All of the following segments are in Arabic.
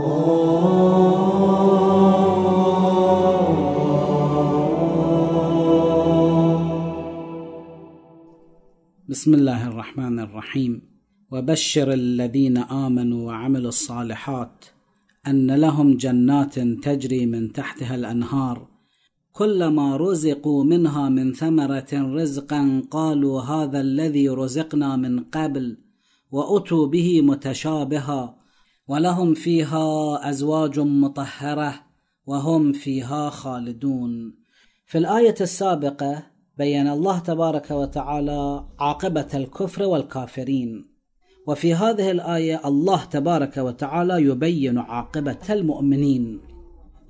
بسم الله الرحمن الرحيم وبشر الذين امنوا وعملوا الصالحات ان لهم جنات تجري من تحتها الانهار كلما رزقوا منها من ثمره رزقا قالوا هذا الذي رزقنا من قبل واتوا به متشابها ولهم فيها ازواج مطهره وهم فيها خالدون في الايه السابقه بين الله تبارك وتعالى عاقبه الكفر والكافرين وفي هذه الايه الله تبارك وتعالى يبين عاقبه المؤمنين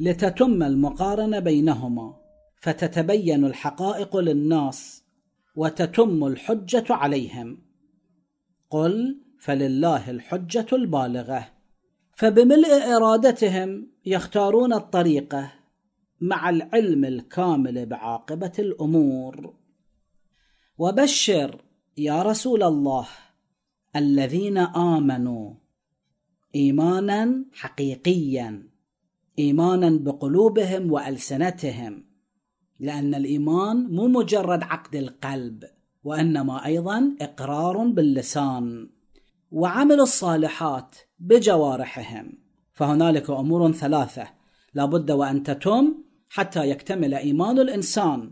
لتتم المقارنه بينهما فتتبين الحقائق للناس وتتم الحجه عليهم قل فلله الحجه البالغه فبملء ارادتهم يختارون الطريقه مع العلم الكامل بعاقبه الامور وبشر يا رسول الله الذين امنوا ايمانا حقيقيا ايمانا بقلوبهم والسنتهم لان الايمان مو مجرد عقد القلب وانما ايضا اقرار باللسان وعمل الصالحات بجوارحهم فهنالك امور ثلاثه لابد وان تتم حتى يكتمل ايمان الانسان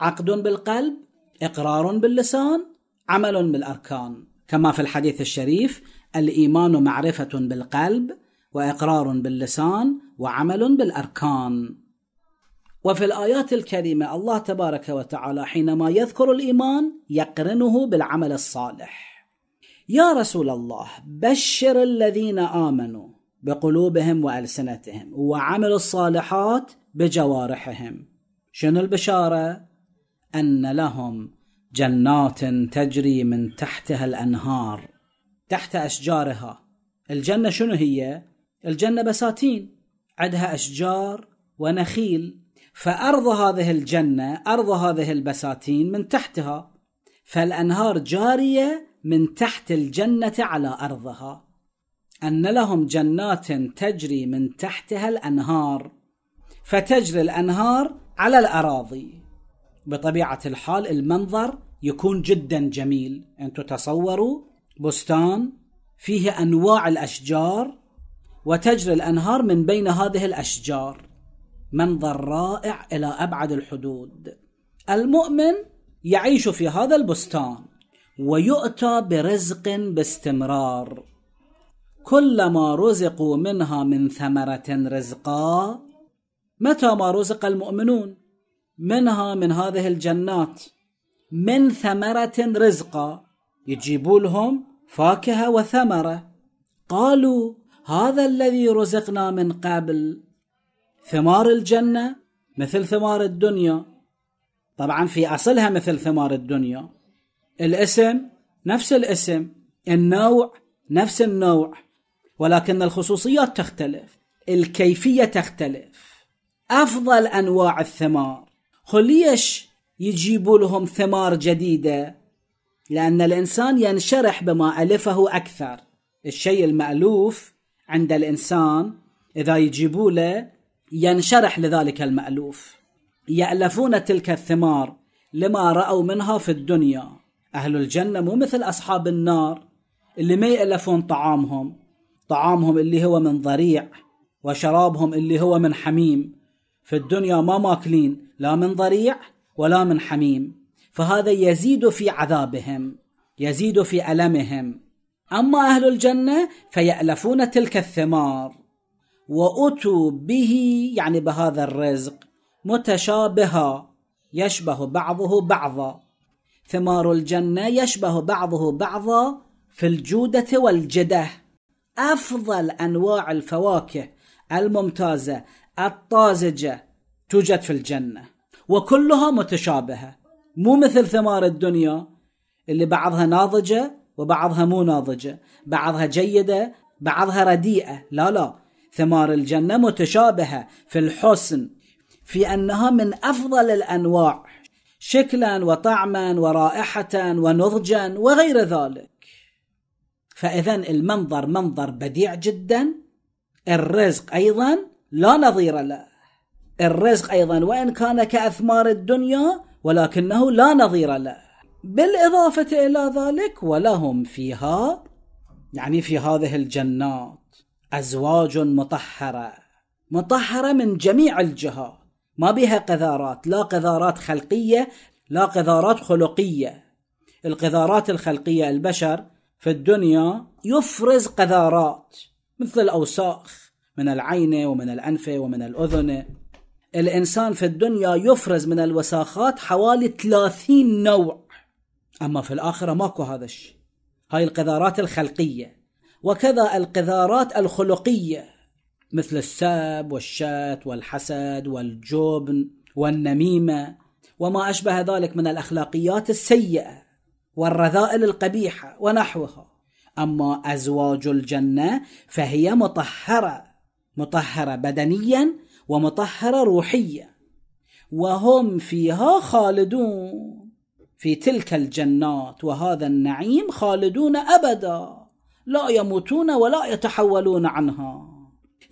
عقد بالقلب اقرار باللسان عمل بالاركان كما في الحديث الشريف الايمان معرفه بالقلب واقرار باللسان وعمل بالاركان وفي الايات الكريمه الله تبارك وتعالى حينما يذكر الايمان يقرنه بالعمل الصالح يا رسول الله بشر الذين امنوا بقلوبهم والسنتهم وعملوا الصالحات بجوارحهم شنو البشاره ان لهم جنات تجري من تحتها الانهار تحت اشجارها الجنه شنو هي الجنه بساتين عندها اشجار ونخيل فارض هذه الجنه ارض هذه البساتين من تحتها فالانهار جاريه من تحت الجنة على أرضها أن لهم جنات تجري من تحتها الأنهار فتجري الأنهار على الأراضي بطبيعة الحال المنظر يكون جدا جميل أنتم تصوروا بستان فيه أنواع الأشجار وتجري الأنهار من بين هذه الأشجار منظر رائع إلى أبعد الحدود المؤمن يعيش في هذا البستان ويؤتى برزق باستمرار كلما رزقوا منها من ثمرة رزقا متى ما رزق المؤمنون منها من هذه الجنات من ثمرة رزقا يجيبوا لهم فاكهة وثمرة قالوا هذا الذي رزقنا من قبل ثمار الجنة مثل ثمار الدنيا طبعا في أصلها مثل ثمار الدنيا الاسم نفس الاسم النوع نفس النوع ولكن الخصوصيات تختلف الكيفية تختلف أفضل أنواع الثمار خليش يجيبوا لهم ثمار جديدة لأن الإنسان ينشرح بما ألفه أكثر الشيء المألوف عند الإنسان إذا يجيبوا له ينشرح لذلك المألوف يألفون تلك الثمار لما رأوا منها في الدنيا أهل الجنة مو مثل أصحاب النار اللي ما يألفون طعامهم طعامهم اللي هو من ضريع وشرابهم اللي هو من حميم في الدنيا ما ماكلين لا من ضريع ولا من حميم فهذا يزيد في عذابهم يزيد في ألمهم أما أهل الجنة فيألفون تلك الثمار وأتوا به يعني بهذا الرزق متشابها يشبه بعضه بعضا ثمار الجنة يشبه بعضه بعضا في الجودة والجدة أفضل أنواع الفواكه الممتازة الطازجة توجد في الجنة وكلها متشابهة مو مثل ثمار الدنيا اللي بعضها ناضجة وبعضها مو ناضجة بعضها جيدة بعضها رديئة لا لا ثمار الجنة متشابهة في الحسن في أنها من أفضل الأنواع شكلا وطعما ورائحه ونضجا وغير ذلك فاذا المنظر منظر بديع جدا الرزق ايضا لا نظير له الرزق ايضا وان كان كاثمار الدنيا ولكنه لا نظير له بالاضافه الى ذلك ولهم فيها يعني في هذه الجنات ازواج مطهره مطهره من جميع الجهات ما بها قذارات لا قذارات خلقية لا قذارات خلقية القذارات الخلقية البشر في الدنيا يفرز قذارات مثل الأوساخ من العين ومن الأنف ومن الأذن الإنسان في الدنيا يفرز من الوساخات حوالي 30 نوع أما في الآخرة ماكو هذا الشيء هاي القذارات الخلقية وكذا القذارات الخلقية مثل الساب والشات والحسد والجبن والنميمه وما اشبه ذلك من الاخلاقيات السيئه والرذائل القبيحه ونحوها اما ازواج الجنه فهي مطهره مطهره بدنيا ومطهره روحيا وهم فيها خالدون في تلك الجنات وهذا النعيم خالدون ابدا لا يموتون ولا يتحولون عنها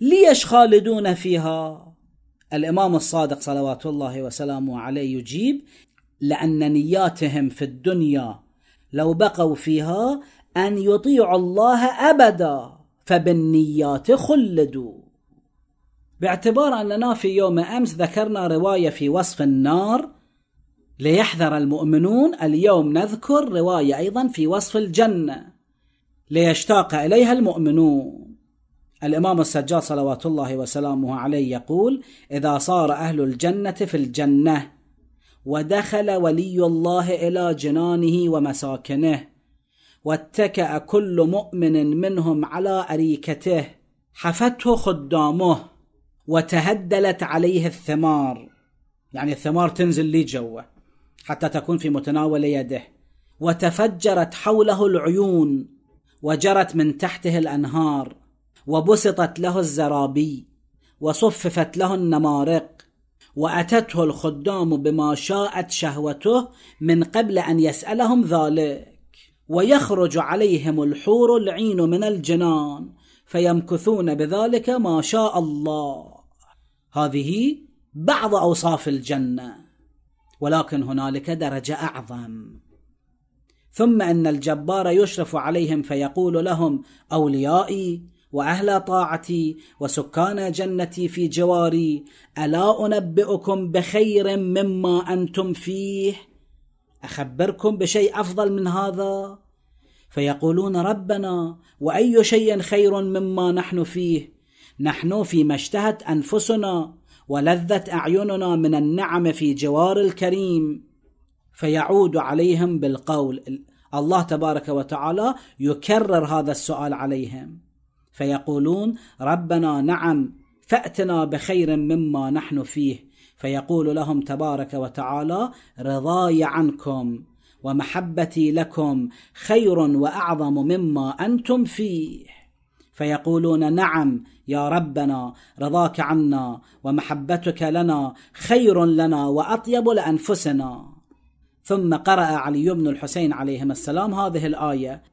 ليش خالدون فيها الإمام الصادق صلوات الله وسلامه عليه يجيب لأن نياتهم في الدنيا لو بقوا فيها أن يطيعوا الله أبدا فبالنيات خلدوا باعتبار أننا في يوم أمس ذكرنا رواية في وصف النار ليحذر المؤمنون اليوم نذكر رواية أيضا في وصف الجنة ليشتاق إليها المؤمنون الإمام السجاد صلوات الله وسلامه عليه يقول إذا صار أهل الجنة في الجنة ودخل ولي الله إلى جنانه ومساكنه واتكأ كل مؤمن منهم على أريكته حفته خدامه وتهدلت عليه الثمار يعني الثمار تنزل لي جوه حتى تكون في متناول يده وتفجرت حوله العيون وجرت من تحته الأنهار وبسطت له الزرابي وصففت له النمارق واتته الخدام بما شاءت شهوته من قبل ان يسالهم ذلك ويخرج عليهم الحور العين من الجنان فيمكثون بذلك ما شاء الله هذه بعض اوصاف الجنه ولكن هنالك درجه اعظم ثم ان الجبار يشرف عليهم فيقول لهم اوليائي واهل طاعتي وسكان جنتي في جواري الا انبئكم بخير مما انتم فيه اخبركم بشيء افضل من هذا فيقولون ربنا واي شيء خير مما نحن فيه نحن فيما اشتهت انفسنا ولذت اعيننا من النعم في جوار الكريم فيعود عليهم بالقول الله تبارك وتعالى يكرر هذا السؤال عليهم فيقولون ربنا نعم فاتنا بخير مما نحن فيه فيقول لهم تبارك وتعالى رضاي عنكم ومحبتي لكم خير واعظم مما انتم فيه فيقولون نعم يا ربنا رضاك عنا ومحبتك لنا خير لنا واطيب لانفسنا ثم قرأ علي بن الحسين عليهما السلام هذه الآية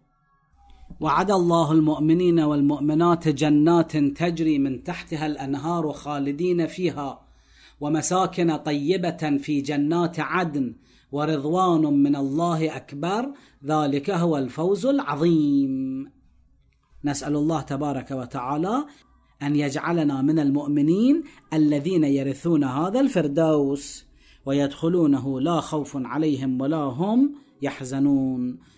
وعد الله المؤمنين والمؤمنات جنات تجري من تحتها الانهار خالدين فيها ومساكن طيبه في جنات عدن ورضوان من الله اكبر ذلك هو الفوز العظيم نسال الله تبارك وتعالى ان يجعلنا من المؤمنين الذين يرثون هذا الفردوس ويدخلونه لا خوف عليهم ولا هم يحزنون